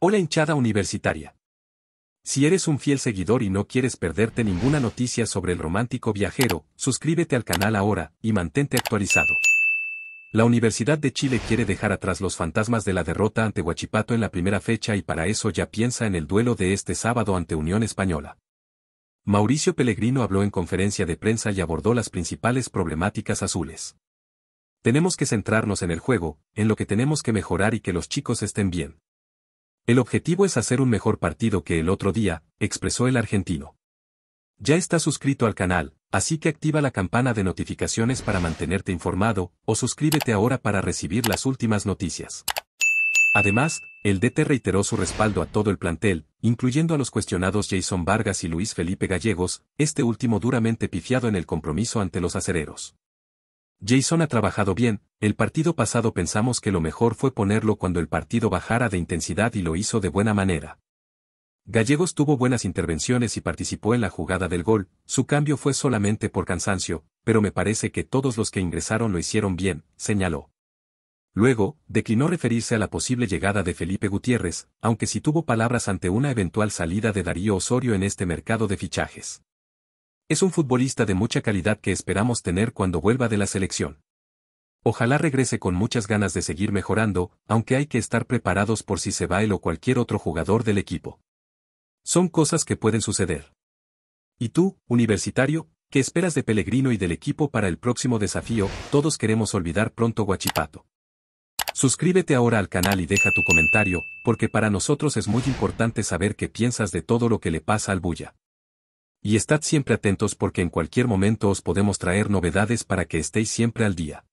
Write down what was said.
Hola hinchada universitaria. Si eres un fiel seguidor y no quieres perderte ninguna noticia sobre el romántico viajero, suscríbete al canal ahora y mantente actualizado. La Universidad de Chile quiere dejar atrás los fantasmas de la derrota ante Huachipato en la primera fecha y para eso ya piensa en el duelo de este sábado ante Unión Española. Mauricio Pellegrino habló en conferencia de prensa y abordó las principales problemáticas azules. Tenemos que centrarnos en el juego, en lo que tenemos que mejorar y que los chicos estén bien. El objetivo es hacer un mejor partido que el otro día, expresó el argentino. Ya estás suscrito al canal, así que activa la campana de notificaciones para mantenerte informado, o suscríbete ahora para recibir las últimas noticias. Además, el DT reiteró su respaldo a todo el plantel, incluyendo a los cuestionados Jason Vargas y Luis Felipe Gallegos, este último duramente pifiado en el compromiso ante los acereros. Jason ha trabajado bien, el partido pasado pensamos que lo mejor fue ponerlo cuando el partido bajara de intensidad y lo hizo de buena manera. Gallegos tuvo buenas intervenciones y participó en la jugada del gol, su cambio fue solamente por cansancio, pero me parece que todos los que ingresaron lo hicieron bien, señaló. Luego, declinó referirse a la posible llegada de Felipe Gutiérrez, aunque sí tuvo palabras ante una eventual salida de Darío Osorio en este mercado de fichajes. Es un futbolista de mucha calidad que esperamos tener cuando vuelva de la selección. Ojalá regrese con muchas ganas de seguir mejorando, aunque hay que estar preparados por si se va él o cualquier otro jugador del equipo. Son cosas que pueden suceder. ¿Y tú, universitario, qué esperas de Pellegrino y del equipo para el próximo desafío? Todos queremos olvidar pronto Guachipato. Suscríbete ahora al canal y deja tu comentario, porque para nosotros es muy importante saber qué piensas de todo lo que le pasa al Bulla. Y estad siempre atentos porque en cualquier momento os podemos traer novedades para que estéis siempre al día.